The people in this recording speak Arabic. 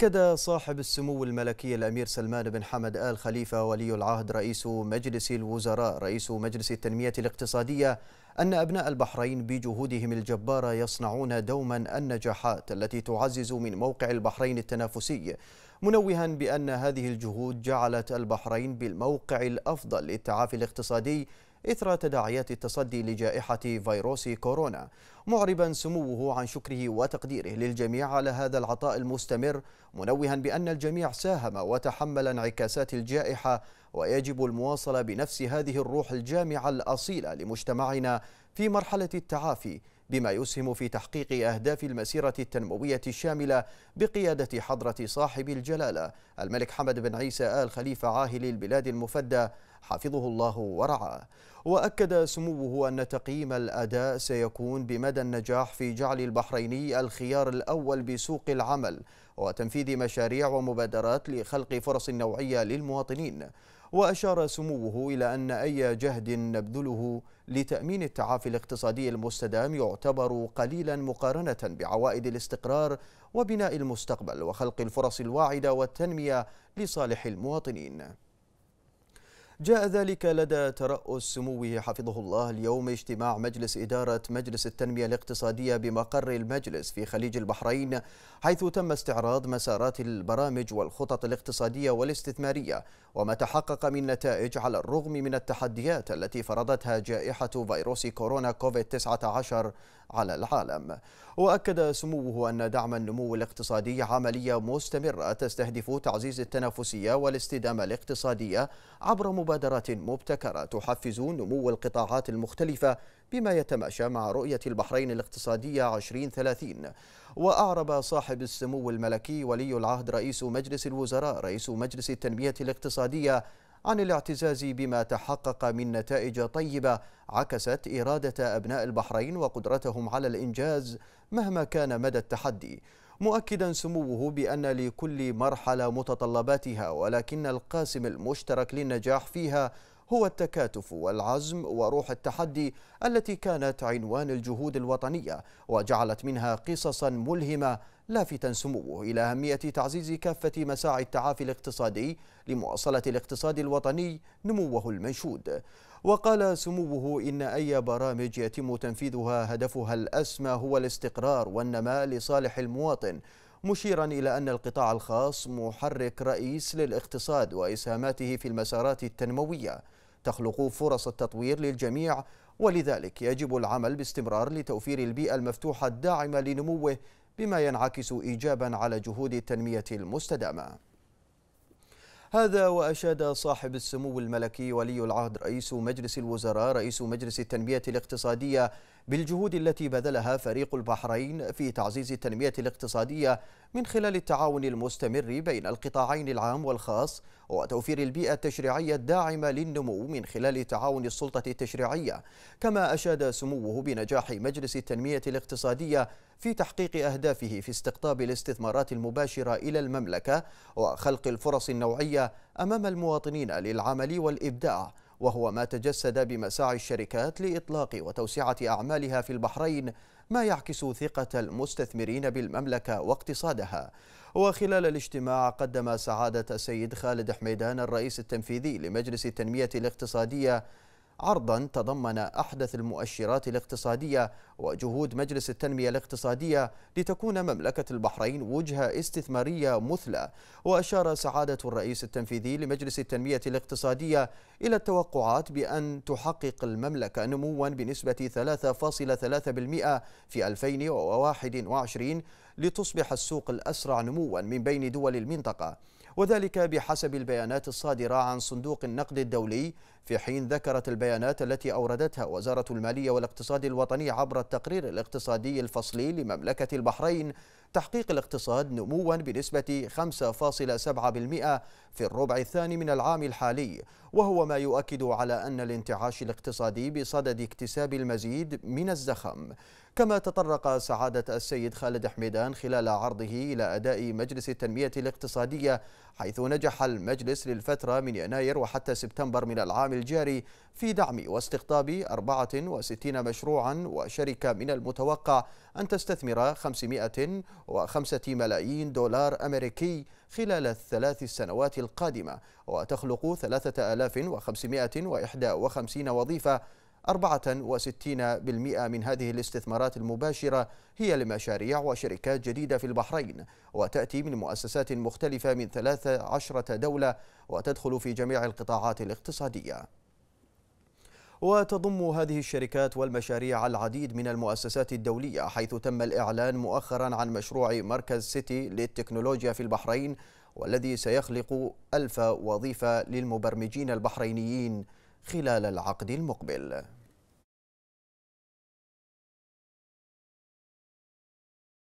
أكد صاحب السمو الملكي الأمير سلمان بن حمد آل خليفة ولي العهد رئيس مجلس الوزراء رئيس مجلس التنمية الاقتصادية أن أبناء البحرين بجهودهم الجبارة يصنعون دوما النجاحات التي تعزز من موقع البحرين التنافسي منوها بأن هذه الجهود جعلت البحرين بالموقع الأفضل للتعافي الاقتصادي إثر تداعيات التصدي لجائحة فيروس كورونا معربا سموه عن شكره وتقديره للجميع على هذا العطاء المستمر منوها بأن الجميع ساهم وتحمل انعكاسات الجائحة ويجب المواصلة بنفس هذه الروح الجامعة الأصيلة لمجتمعنا في مرحلة التعافي بما يسهم في تحقيق أهداف المسيرة التنموية الشاملة بقيادة حضرة صاحب الجلالة الملك حمد بن عيسى آل خليفة عاهل البلاد المفدى حفظه الله ورعاه وأكد سموه أن تقييم الأداء سيكون بمدى النجاح في جعل البحريني الخيار الأول بسوق العمل وتنفيذ مشاريع ومبادرات لخلق فرص نوعية للمواطنين وأشار سموه إلى أن أي جهد نبذله لتأمين التعافي الاقتصادي المستدام يعتبر قليلا مقارنة بعوائد الاستقرار وبناء المستقبل وخلق الفرص الواعدة والتنمية لصالح المواطنين جاء ذلك لدى ترأس سموه حفظه الله اليوم اجتماع مجلس إدارة مجلس التنمية الاقتصادية بمقر المجلس في خليج البحرين حيث تم استعراض مسارات البرامج والخطط الاقتصادية والاستثمارية وما تحقق من نتائج على الرغم من التحديات التي فرضتها جائحة فيروس كورونا كوفيد 19 على العالم وأكد سموه أن دعم النمو الاقتصادي عملية مستمرة تستهدف تعزيز التنافسية والاستدامة الاقتصادية عبر مبادرات مبتكرة تحفز نمو القطاعات المختلفة بما يتماشى مع رؤية البحرين الاقتصادية 2030 وأعرب صاحب السمو الملكي ولي العهد رئيس مجلس الوزراء رئيس مجلس التنمية الاقتصادية عن الاعتزاز بما تحقق من نتائج طيبة عكست إرادة أبناء البحرين وقدرتهم على الإنجاز مهما كان مدى التحدي مؤكدا سموه بأن لكل مرحلة متطلباتها ولكن القاسم المشترك للنجاح فيها هو التكاتف والعزم وروح التحدي التي كانت عنوان الجهود الوطنية وجعلت منها قصصا ملهمة لافتا سموه إلى أهمية تعزيز كافة مساعي التعافي الاقتصادي لمواصلة الاقتصاد الوطني نموه المنشود وقال سموه إن أي برامج يتم تنفيذها هدفها الأسمى هو الاستقرار والنماء لصالح المواطن مشيرا إلى أن القطاع الخاص محرك رئيس للاقتصاد وإسهاماته في المسارات التنموية تخلق فرص التطوير للجميع ولذلك يجب العمل باستمرار لتوفير البيئة المفتوحة الداعمة لنموه بما ينعكس إيجابا على جهود التنمية المستدامة هذا وأشاد صاحب السمو الملكي ولي العهد رئيس مجلس الوزراء رئيس مجلس التنمية الاقتصادية بالجهود التي بذلها فريق البحرين في تعزيز التنمية الاقتصادية من خلال التعاون المستمر بين القطاعين العام والخاص وتوفير البيئة التشريعية الداعمة للنمو من خلال تعاون السلطة التشريعية كما أشاد سموه بنجاح مجلس التنمية الاقتصادية في تحقيق أهدافه في استقطاب الاستثمارات المباشرة إلى المملكة وخلق الفرص النوعية أمام المواطنين للعمل والإبداع وهو ما تجسد بمساعي الشركات لإطلاق وتوسعة أعمالها في البحرين ما يعكس ثقة المستثمرين بالمملكة واقتصادها وخلال الاجتماع قدم سعادة السيد خالد حميدان الرئيس التنفيذي لمجلس التنمية الاقتصادية عرضا تضمن أحدث المؤشرات الاقتصادية وجهود مجلس التنمية الاقتصادية لتكون مملكة البحرين وجهة استثمارية مثلى وأشار سعادة الرئيس التنفيذي لمجلس التنمية الاقتصادية إلى التوقعات بأن تحقق المملكة نموا بنسبة 3.3% في 2021 لتصبح السوق الأسرع نموا من بين دول المنطقة وذلك بحسب البيانات الصادرة عن صندوق النقد الدولي في حين ذكرت البيانات التي أوردتها وزارة المالية والاقتصاد الوطني عبر التقرير الاقتصادي الفصلي لمملكة البحرين تحقيق الاقتصاد نموا بنسبة 5.7% في الربع الثاني من العام الحالي وهو ما يؤكد على أن الانتعاش الاقتصادي بصدد اكتساب المزيد من الزخم كما تطرق سعادة السيد خالد حميدان خلال عرضه إلى أداء مجلس التنمية الاقتصادية حيث نجح المجلس للفترة من يناير وحتى سبتمبر من العام الجاري في دعم واستقطاب 64 مشروعا وشركة من المتوقع أن تستثمر 500 وخمسة ملايين دولار أمريكي خلال الثلاث السنوات القادمة وتخلق 3551 وظيفة 64% من هذه الاستثمارات المباشرة هي لمشاريع وشركات جديدة في البحرين وتأتي من مؤسسات مختلفة من 13 دولة وتدخل في جميع القطاعات الاقتصادية وتضم هذه الشركات والمشاريع العديد من المؤسسات الدولية حيث تم الإعلان مؤخرا عن مشروع مركز سيتي للتكنولوجيا في البحرين والذي سيخلق ألف وظيفة للمبرمجين البحرينيين خلال العقد المقبل